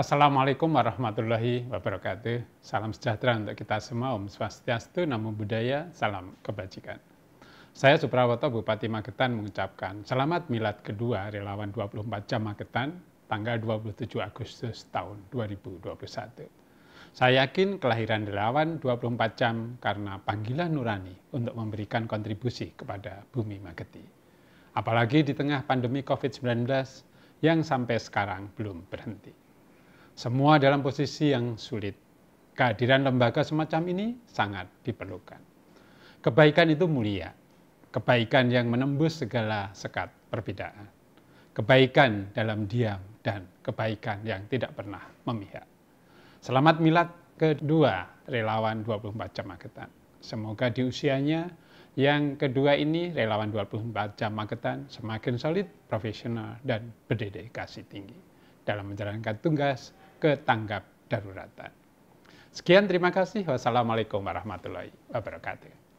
Assalamualaikum warahmatullahi wabarakatuh. Salam sejahtera untuk kita semua. Om Swastiastu, Namo Buddhaya, Salam Kebajikan. Saya Suprawoto Bupati Magetan mengucapkan selamat milad kedua relawan 24 jam Magetan tanggal 27 Agustus tahun 2021. Saya yakin kelahiran relawan 24 jam karena panggilan nurani untuk memberikan kontribusi kepada bumi Magetan apalagi di tengah pandemi COVID-19 yang sampai sekarang belum berhenti. Semua dalam posisi yang sulit. Kehadiran lembaga semacam ini sangat diperlukan. Kebaikan itu mulia. Kebaikan yang menembus segala sekat perbedaan. Kebaikan dalam diam dan kebaikan yang tidak pernah memihak. Selamat milad kedua relawan 24 jam magetan. Semoga di usianya yang kedua ini relawan 24 jam magetan semakin solid, profesional, dan berdedikasi tinggi dalam menjalankan tugas ke tanggap daruratan. Sekian terima kasih. Wassalamualaikum warahmatullahi wabarakatuh.